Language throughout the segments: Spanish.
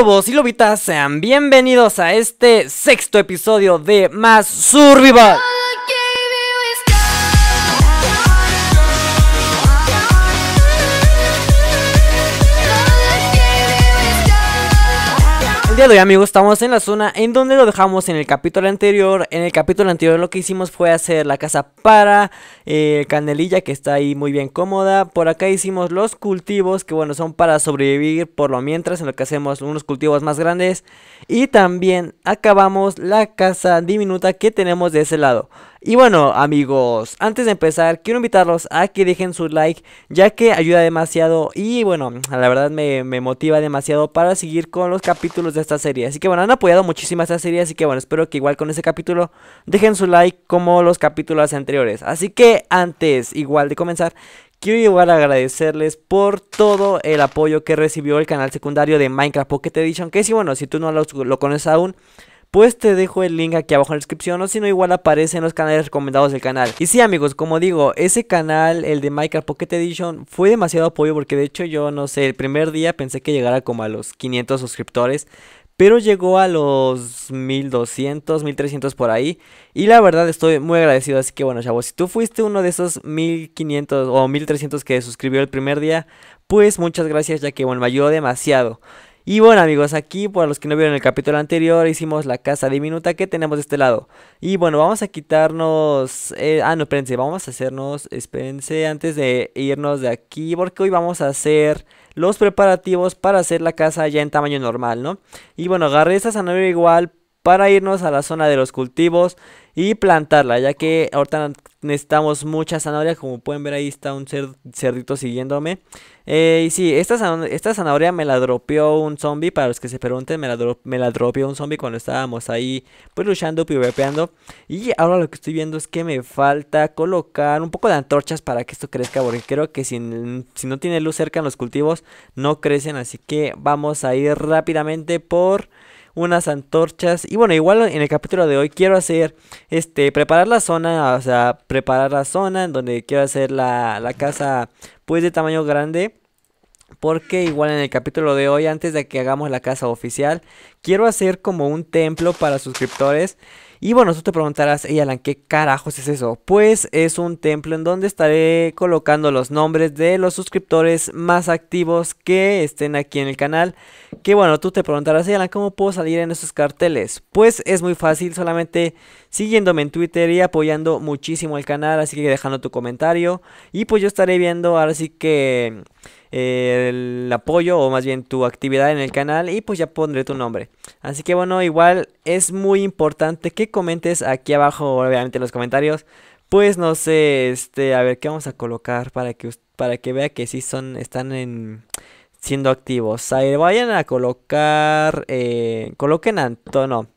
lobos y lobitas, sean bienvenidos a este sexto episodio de Más Survival. Y día de amigos estamos en la zona en donde lo dejamos en el capítulo anterior En el capítulo anterior lo que hicimos fue hacer la casa para eh, Candelilla que está ahí muy bien cómoda Por acá hicimos los cultivos que bueno son para sobrevivir por lo mientras En lo que hacemos unos cultivos más grandes Y también acabamos la casa diminuta que tenemos de ese lado y bueno amigos, antes de empezar quiero invitarlos a que dejen su like ya que ayuda demasiado y bueno, la verdad me, motiva demasiado para seguir con los capítulos de esta serie. Así que bueno, han apoyado muchísimo esta serie, así que bueno, espero que igual con este capítulo dejen su like como los capítulos anteriores. Así que antes, igual de comenzar, Quiero igual agradecerles por todo el apoyo que recibió el canal secundario de Minecraft Pocket Edition. Que si, bueno, si tú no lo conoces aún, pues te dejo el link aquí abajo en la descripción o si no igual aparece en los canales recomendados del canal. Y sí amigos, como digo, ese canal, el de Minecraft Pocket Edition, fue demasiado apoyo porque de hecho yo no sé, el primer día pensé que llegara como a los 500 suscriptores, pero llegó a los 1200, 1300 por ahí. Y la verdad estoy muy agradecido. Así que bueno, chavos, si tú fuiste uno de esos 1500 o 1300 que suscribió el primer día, pues muchas gracias, ya que bueno, me ayudó demasiado. Y bueno amigos, aquí para los que no vieron el capítulo anterior hicimos la casa diminuta que tenemos de este lado. Y bueno, vamos a quitarnos... Eh, ah, no, espérense, vamos a hacernos... Espérense antes de irnos de aquí porque hoy vamos a hacer los preparativos para hacer la casa ya en tamaño normal, ¿no? Y bueno, agarré esta zanahoria igual para irnos a la zona de los cultivos y plantarla, ya que ahorita necesitamos mucha zanahoria. como pueden ver ahí está un cerdito siguiéndome. Eh, y sí, esta, esta zanahoria me la dropeó un zombie, para los que se pregunten, me la, dropeó un zombie cuando estábamos ahí, pues luchando, pibeando Y ahora lo que estoy viendo es que me falta colocar un poco de antorchas para que esto crezca, porque creo que si no tiene luz cerca en los cultivos, no crecen, así que vamos a ir rápidamente por unas antorchas. Y bueno, igual en el capítulo de hoy quiero hacer, este, preparar la zona, o sea, preparar la zona en donde quiero hacer la, casa, pues de tamaño grande. Porque igual en el capítulo de hoy, antes de que hagamos la casa oficial, quiero hacer como un templo para suscriptores. Y bueno, tú te preguntarás, hey Alan, ¿qué carajos es eso? Pues es un templo en donde estaré colocando los nombres de los suscriptores más activos que estén aquí en el canal. Que bueno, tú te preguntarás, Alan, ¿cómo puedo salir en esos carteles? Pues es muy fácil, solamente siguiéndome en Twitter y apoyando muchísimo el canal. Así que dejando tu comentario. Y pues yo estaré viendo ahora sí que eh, el apoyo o más bien tu actividad en el canal y pues ya pondré tu nombre. Así que bueno, igual es muy importante que comentes aquí abajo, obviamente en los comentarios. Pues no sé, este, a ver qué vamos a colocar para que para que vea que sí son están en siendo activos. Ahí vayan a colocar eh, coloquen Antonio.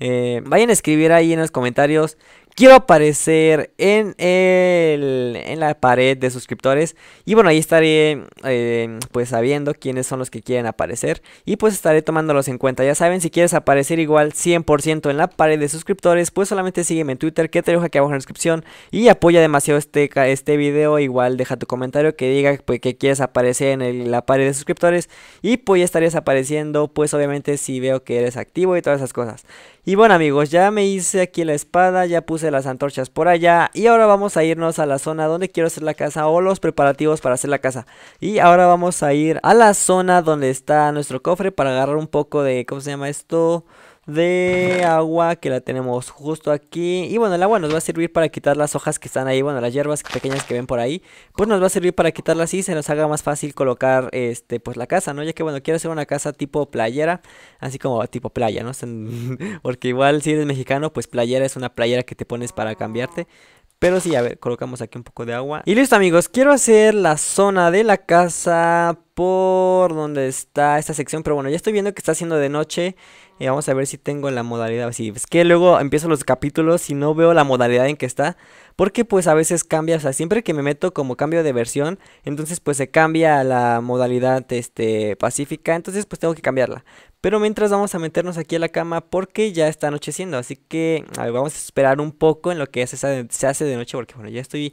Eh, vayan a escribir ahí en los comentarios. Quiero aparecer en, el, en la pared de suscriptores. Y bueno, ahí estaré eh, pues sabiendo quiénes son los que quieren aparecer. Y pues estaré tomándolos en cuenta. Ya saben, si quieres aparecer igual 100% en la pared de suscriptores, pues solamente sígueme en Twitter que te dejo aquí abajo en la descripción. Y apoya demasiado este, este video. Igual deja tu comentario que diga pues, que quieres aparecer en la pared de suscriptores. Y pues ya estarías apareciendo pues obviamente si veo que eres activo y todas esas cosas. Y bueno amigos, ya me hice aquí la espada, ya puse las antorchas por allá y ahora vamos a irnos a la zona donde quiero hacer la casa o los preparativos para hacer la casa. Y ahora vamos a ir a la zona donde está nuestro cofre para agarrar un poco de, ¿cómo se llama esto? de agua que la tenemos justo aquí. Y bueno, el agua nos va a servir para quitar las hojas que están ahí, bueno, las hierbas pequeñas que ven por ahí. Pues nos va a servir para quitarlas y se nos haga más fácil colocar este pues la casa, ¿no? Ya que bueno, quiero hacer una casa tipo playera, así como tipo playa, ¿no? Porque igual si eres mexicano, pues playera es una playera que te pones para cambiarte. Pero sí, a ver, colocamos aquí un poco de agua. Y listo amigos, quiero hacer la zona de la casa por donde está esta sección. Pero bueno, ya estoy viendo que está haciendo de noche. Y eh, vamos a ver si tengo la modalidad. Si es que luego empiezo los capítulos y no veo la modalidad en que está. Porque pues a veces cambia, o sea, siempre que me meto como cambio de versión, entonces pues se cambia la modalidad este, pacífica, entonces pues tengo que cambiarla. Pero mientras vamos a meternos aquí a la cama porque ya está anocheciendo. Así que vamos a esperar un poco en lo que se hace de noche. Porque bueno, ya estoy...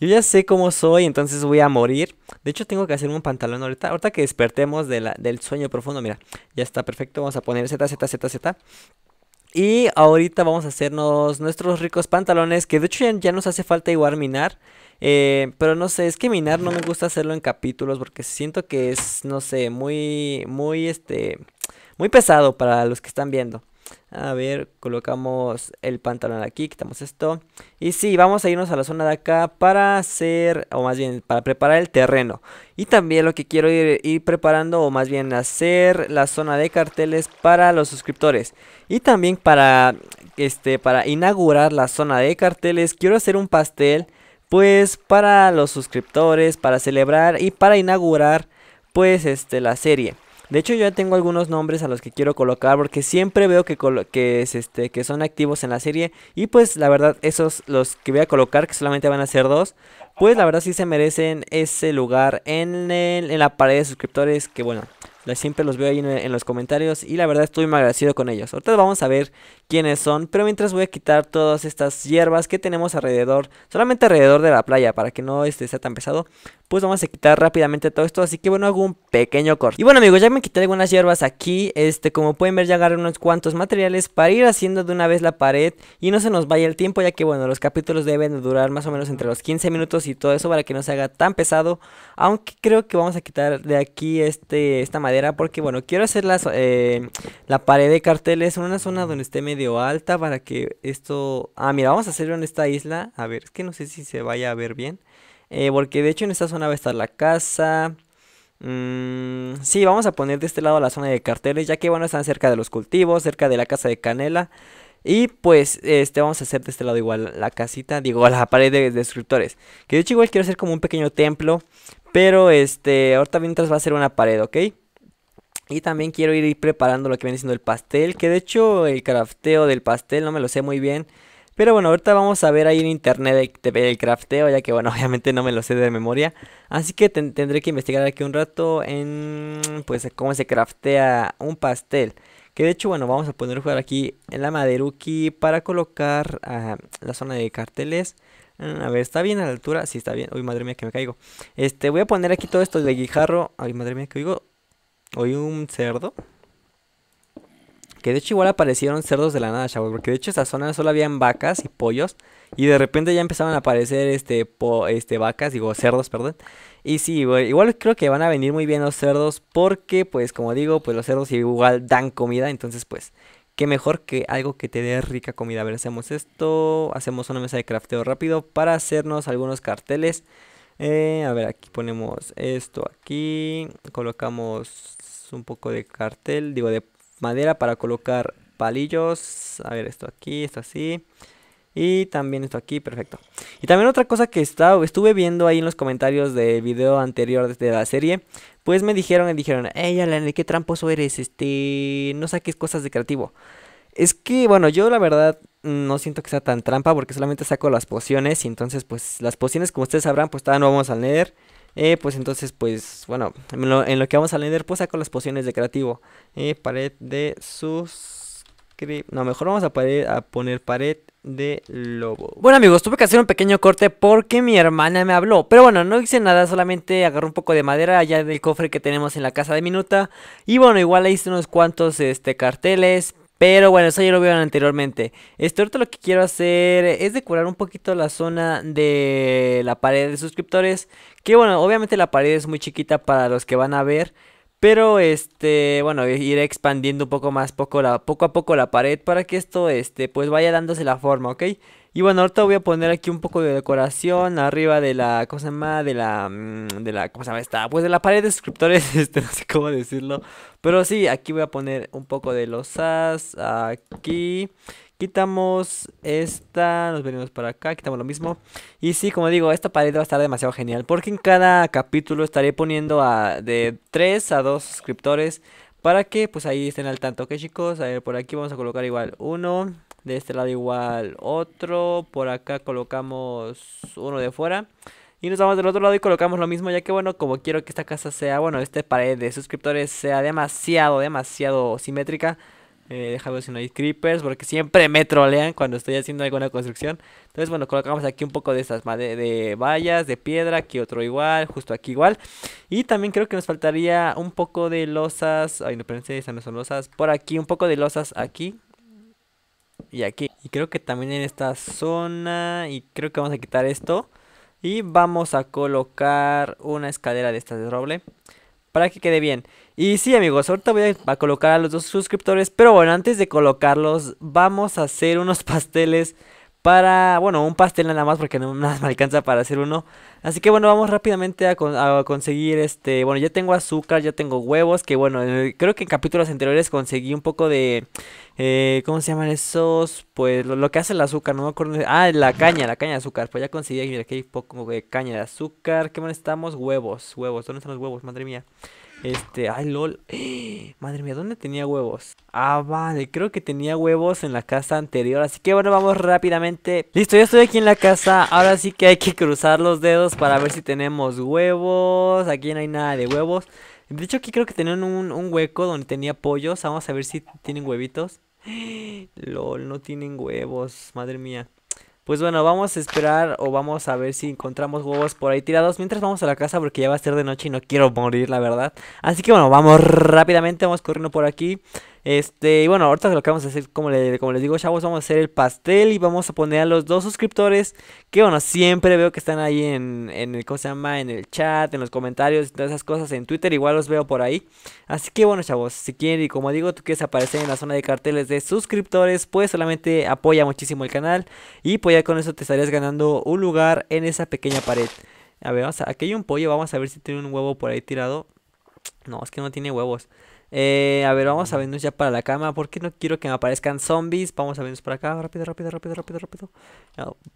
Yo ya sé cómo soy, entonces voy a morir. De hecho, tengo que hacerme un pantalón ahorita. Ahorita que despertemos de del sueño profundo. Mira, ya está perfecto. Vamos a poner Z, Z, Z, Z. Y ahorita vamos a hacernos nuestros ricos pantalones. Que de hecho ya, nos hace falta igual minar. Eh, pero no sé, es que minar no me gusta hacerlo en capítulos. Porque siento que es, no sé, muy, muy este muy pesado para los que están viendo. A ver, colocamos el pantalón aquí, quitamos esto. Y sí, vamos a irnos a la zona de acá para hacer, o más bien, para preparar el terreno. Y también lo que quiero ir, preparando, o más bien hacer la zona de carteles para los suscriptores. Y también para, este, para inaugurar la zona de carteles, quiero hacer un pastel, pues, para los suscriptores, para celebrar y para inaugurar, pues, este, la serie. De hecho, yo ya tengo algunos nombres a los que quiero colocar porque siempre veo que, que, es este, que son activos en la serie. Y pues la verdad, esos los que voy a colocar, que solamente van a ser dos, pues la verdad sí se merecen ese lugar en, en la pared de suscriptores que bueno, siempre los veo ahí en, los comentarios y la verdad estoy muy agradecido con ellos. Ahorita vamos a ver quiénes son, pero mientras voy a quitar todas estas hierbas que tenemos alrededor, solamente alrededor de la playa para que no este, sea tan pesado, pues vamos a quitar rápidamente todo esto. Así que bueno, hago un pequeño corte. Y bueno amigos, ya me quité algunas hierbas aquí, este como pueden ver ya agarré unos cuantos materiales para ir haciendo de una vez la pared y no se nos vaya el tiempo ya que bueno, los capítulos deben durar más o menos entre los 15 minutos y todo eso para que no se haga tan pesado, aunque creo que vamos a quitar de aquí este, esta madera porque bueno, quiero hacer eh, la pared de carteles en una zona donde esté medio alta para que esto... Ah, mira, vamos a hacerlo en esta isla, a ver, es que no sé si se vaya a ver bien. Eh, porque de hecho en esta zona va a estar la casa, Mmm, sí, vamos a poner de este lado la zona de carteles, ya que bueno, están cerca de los cultivos, cerca de la casa de canela. Y pues este vamos a hacer de este lado igual la casita, digo la pared de, destructores Que de hecho igual quiero hacer como un pequeño templo, pero este ahorita mientras va a ser una pared, ¿ok? Y también quiero ir preparando lo que viene siendo el pastel, que de hecho el crafteo del pastel no me lo sé muy bien. Pero bueno, ahorita vamos a ver ahí en internet el, el crafteo, ya que bueno, obviamente no me lo sé de memoria. Así que tendré que investigar aquí un rato en pues cómo se craftea un pastel. Que de hecho, bueno, vamos a poner jugar aquí en la maderuki para colocar ah, la zona de carteles. Mm, a ver, ¿está bien a la altura? Sí, está bien. Uy, madre mía, que me caigo. Este, voy a poner aquí todo esto de guijarro. Ay, madre mía, que oigo. hoy un cerdo. Que de hecho igual aparecieron cerdos de la nada, chavos. Porque de hecho esa zona solo habían vacas y pollos. Y de repente ya empezaban a aparecer este, este vacas, digo cerdos, perdón. Y sí, igual creo que van a venir muy bien los cerdos. Porque pues como digo, pues los cerdos igual dan comida. Entonces pues Qué mejor que algo que te dé rica comida. A ver, hacemos esto. Hacemos una mesa de crafteo rápido para hacernos algunos carteles. Eh, a ver, aquí ponemos esto aquí. Colocamos un poco de cartel, digo de madera para colocar palillos. A ver, esto aquí, esto así. Y también esto aquí, perfecto. Y también otra cosa que estaba, estuve viendo ahí en los comentarios del video anterior de la serie. Pues me dijeron, me dijeron, ey Alan, qué tramposo eres? Este, no saques cosas de creativo. Es que, bueno, yo la verdad no siento que sea tan trampa porque solamente saco las pociones. Y entonces, pues, las pociones, como ustedes sabrán, pues todavía no vamos a leer. Eh, pues entonces, pues bueno, en lo, que vamos a vender, pues saco las pociones de creativo. Eh, pared de sus... No, mejor vamos a, poner pared de lobo. Bueno amigos, tuve que hacer un pequeño corte porque mi hermana me habló. Pero bueno, no hice nada, solamente agarré un poco de madera allá del cofre que tenemos en la casa de Minuta. Y bueno, igual hice unos cuantos este, carteles, pero bueno, eso ya lo vieron anteriormente. Esto ahorita lo que quiero hacer es decorar un poquito la zona de la pared de suscriptores. Que bueno, obviamente la pared es muy chiquita para los que van a ver. Pero este, bueno, iré expandiendo un poco más, poco, poco a poco la pared para que esto, este, pues vaya dándose la forma, ¿ok? Y bueno, ahorita voy a poner aquí un poco de decoración arriba de la, ¿cómo se llama? De la, mm, de la, ¿cómo se llama esta? Pues de la pared de suscriptores, este, no sé cómo decirlo. Pero sí, aquí voy a poner un poco de los as, aquí... Quitamos esta, nos venimos para acá, quitamos lo mismo. Y sí, como digo, esta pared va a estar demasiado genial. Porque en cada capítulo estaré poniendo a, de 3 a 2 suscriptores. Para que pues ahí estén al tanto, ¿ok chicos? A ver, por aquí vamos a colocar igual uno de este lado igual otro. Por acá colocamos uno de fuera. Y nos vamos del otro lado y colocamos lo mismo, ya que bueno, como quiero que esta casa sea, bueno, esta pared de suscriptores sea demasiado, demasiado simétrica. Eh, déjame ver si no hay creepers, porque siempre me trolean cuando estoy haciendo alguna construcción. Entonces, bueno, colocamos aquí un poco de estas de, de vallas, de piedra, aquí otro igual, justo aquí igual. Y también creo que nos faltaría un poco de losas, ay no, pensé, esas no son losas, por aquí un poco de losas aquí, y aquí. Y creo que también en esta zona y creo que vamos a quitar esto. Y vamos a colocar una escalera de estas de roble para que quede bien. Y sí amigos, ahorita voy a colocar a los dos suscriptores, pero bueno, antes de colocarlos vamos a hacer unos pasteles para, bueno, un pastel nada más porque no nada me alcanza para hacer uno. Así que bueno, vamos rápidamente a, conseguir este, bueno, ya tengo azúcar, ya tengo huevos, que bueno, creo que en capítulos anteriores conseguí un poco de, eh, ¿cómo se llaman esos? Pues lo, que hace el azúcar, no me acuerdo. Ah, la caña, la caña de azúcar, pues ya conseguí, mira, aquí hay poco de caña de azúcar, ¿qué más estamos? Huevos, huevos, ¿dónde están los huevos? Madre mía. Este, ay, lol. Madre mía, ¿dónde tenía huevos? Ah, vale, creo que tenía huevos en la casa anterior. Así que bueno, vamos rápidamente. Listo, ya estoy aquí en la casa. Ahora sí que hay que cruzar los dedos para ver si tenemos huevos. Aquí no hay nada de huevos. De hecho, aquí creo que tenían un, un hueco donde tenía pollos. Vamos a ver si tienen huevitos. Lol, no tienen huevos, madre mía. Pues bueno, vamos a esperar o vamos a ver si encontramos huevos por ahí tirados. Mientras vamos a la casa porque ya va a ser de noche y no quiero morir, la verdad. Así que bueno, vamos rápidamente, vamos corriendo por aquí. Este, y bueno, ahorita lo que vamos a hacer, como, les digo, chavos, vamos a hacer el pastel y vamos a poner a los dos suscriptores que, bueno, siempre veo que están ahí en, el, ¿cómo llama? En el chat, en los comentarios, todas esas cosas en Twitter, igual los veo por ahí. Así que, bueno, chavos, si quieren y como digo, tú quieres aparecer en la zona de carteles de suscriptores, pues solamente apoya muchísimo el canal y pues ya con eso te estarías ganando un lugar en esa pequeña pared. A ver, vamos a, aquí hay un pollo, vamos a ver si tiene un huevo por ahí tirado. No, es que no tiene huevos. Eh, a ver, vamos a venirnos ya para la cama. Porque no quiero que me aparezcan zombies. Vamos a venirnos para acá. Rápido, rápido, rápido, rápido, rápido.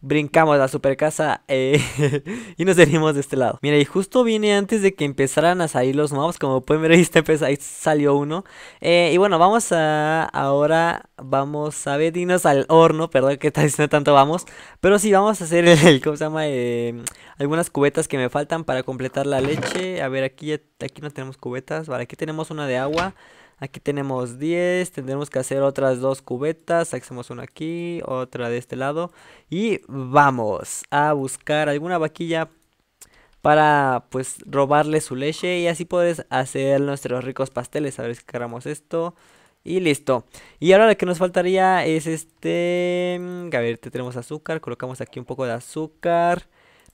brincamos la super casa. Eh, y nos venimos de este lado. Mira, y justo viene antes de que empezaran a salir los mobs. Como pueden ver, ahí, pues, salió uno. Eh, y bueno, vamos a... Ahora vamos a dinos al horno. Perdón que está no tanto vamos. Pero sí, vamos a hacer el... ¿Cómo se llama? algunas cubetas que me faltan para completar la leche. A ver, aquí ya Aquí no tenemos cubetas. Vale, aquí tenemos una de agua. Aquí tenemos 10. Tendremos que hacer otras dos cubetas. Hacemos una aquí, otra de este lado. Y vamos a buscar alguna vaquilla para pues robarle su leche y así podés hacer nuestros ricos pasteles. A ver si cargamos esto. Y listo. Y ahora lo que nos faltaría es este... Mm, a ver, tenemos azúcar. Colocamos aquí un poco de azúcar.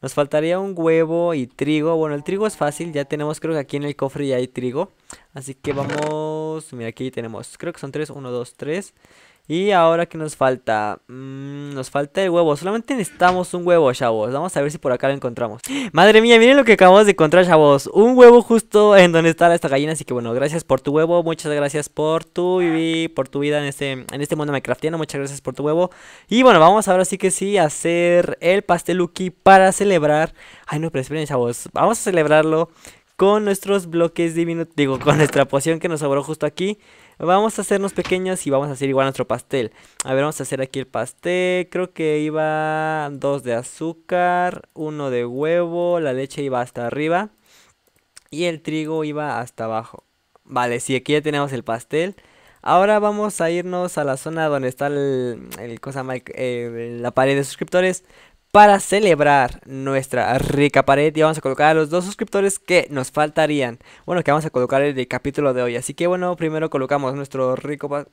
Nos faltaría un huevo y trigo. Bueno, el trigo es fácil. Ya tenemos, creo que aquí en el cofre ya hay trigo. Así que vamos... Mira, aquí tenemos... Creo que son tres. Uno, dos, tres. Y ahora que nos falta, mm, nos falta el huevo, solamente necesitamos un huevo, chavos, vamos a ver si por acá lo encontramos Madre mía, miren lo que acabamos de encontrar, chavos, un huevo justo en donde está esta gallina, así que bueno, gracias por tu huevo, muchas gracias por tu, por tu vida en este, en este mundo minecraftiano, muchas gracias por tu huevo Y bueno, vamos ahora sí que sí a hacer el pasteluki para celebrar, ay no, pero esperen chavos, vamos a celebrarlo con nuestros bloques divinos, digo, con nuestra poción que nos sobró justo aquí. Vamos a hacernos pequeños y vamos a hacer igual nuestro pastel. A ver, vamos a hacer aquí el pastel. Creo que iba dos de azúcar, uno de huevo, la leche iba hasta arriba y el trigo iba hasta abajo. Vale, sí, aquí ya tenemos el pastel. Ahora vamos a irnos a la zona donde está el, cosa eh, la pared de suscriptores para celebrar nuestra rica pared Y vamos a colocar a los dos suscriptores que nos faltarían. Bueno, que vamos a colocar el el capítulo de hoy. Así que bueno, primero colocamos nuestro rico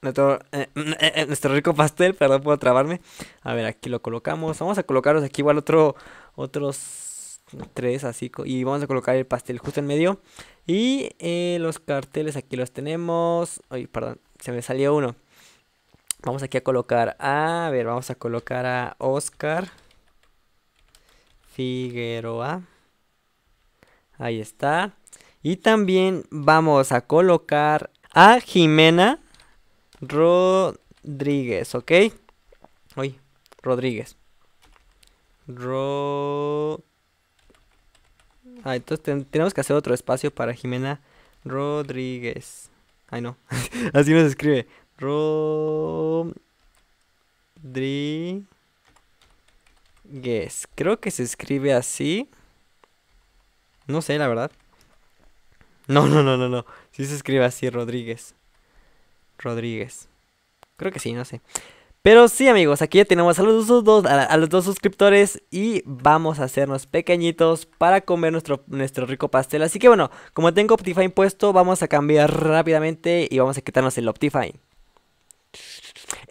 nuestro, eh, mm, eh, eh, nuestro rico pastel, perdón puedo trabarme. A ver, aquí lo colocamos. Vamos a colocarlos aquí igual otro, otros tres así. Y vamos a colocar el pastel justo en medio. Y los carteles aquí los tenemos. Ay, perdón, se me salió uno. Vamos aquí a colocar a, a ver, vamos a colocar a Oscar. Figueroa. Ahí está. Y también vamos a colocar a Jimena Rodríguez, ¿ok? Uy, Rodríguez. Ro... Ah, entonces tenemos que hacer otro espacio para Jimena Rodríguez. Ay, no. Así nos escribe. Rodríguez. Creo que se escribe así. No sé, la verdad. No, no, no, no, no. Sí se escribe así, Rodríguez. Rodríguez. Creo que sí, no sé. Pero sí, amigos, aquí ya tenemos a los dos, a, los dos suscriptores y vamos a hacernos pequeñitos para comer nuestro, nuestro rico pastel. Así que bueno, como tengo Optifine puesto, vamos a cambiar rápidamente y vamos a quitarnos el Optifine.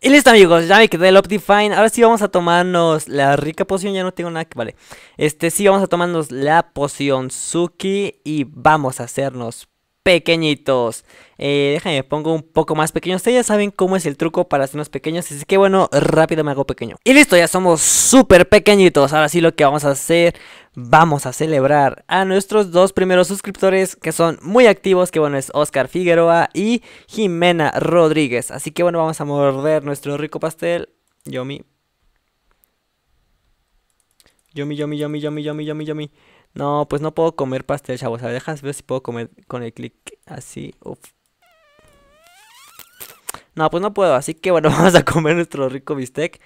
Y listo amigos, ya me quedé el Optifine. Ahora sí vamos a tomarnos la rica poción, ya no tengo nada que... Vale. Este sí vamos a tomarnos la poción Suki y vamos a hacernos pequeñitos. Eh, déjame, pongo un poco más pequeño. Ustedes ya saben cómo es el truco para hacernos pequeños. Así que bueno, rápido me hago pequeño. Y listo, ya somos súper pequeñitos. Ahora sí lo que vamos a hacer, vamos a celebrar a nuestros dos primeros suscriptores que son muy activos. Que bueno, es Oscar Figueroa y Jimena Rodríguez. Así que bueno, vamos a morder nuestro rico pastel. Yomi. Yomi, yomi, yomi, yomi, yomi, yomi, yomi. No, pues no puedo comer pastel, chavos. A ver, déjame ver si puedo comer con el clic así. Uf. No, pues no puedo. Así que bueno, vamos a comer nuestro rico bistec.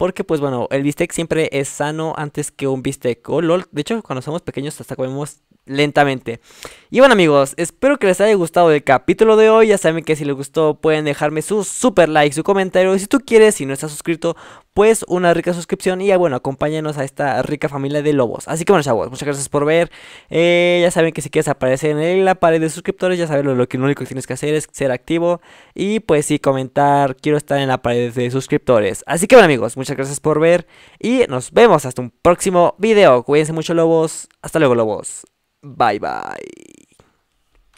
Porque pues bueno, el bistec siempre es sano antes que un bistec. lol. De hecho, cuando somos pequeños hasta comemos lentamente. Y bueno amigos, espero que les haya gustado el capítulo de hoy. Ya saben que si les gustó pueden dejarme su super like, su comentario. Y si tú quieres, si no estás suscrito, pues una rica suscripción. Y bueno, acompáñanos a esta rica familia de lobos. Así que bueno chavos, muchas gracias por ver. Eh, ya saben que si quieres aparecer en la pared de suscriptores, ya saben lo que lo único que tienes que hacer es ser activo. Y pues sí, comentar, quiero estar en la pared de suscriptores. Así que bueno amigos, muchas gracias por ver. Y nos vemos hasta un próximo video. Cuídense mucho, lobos. Hasta luego, lobos. Bye, bye.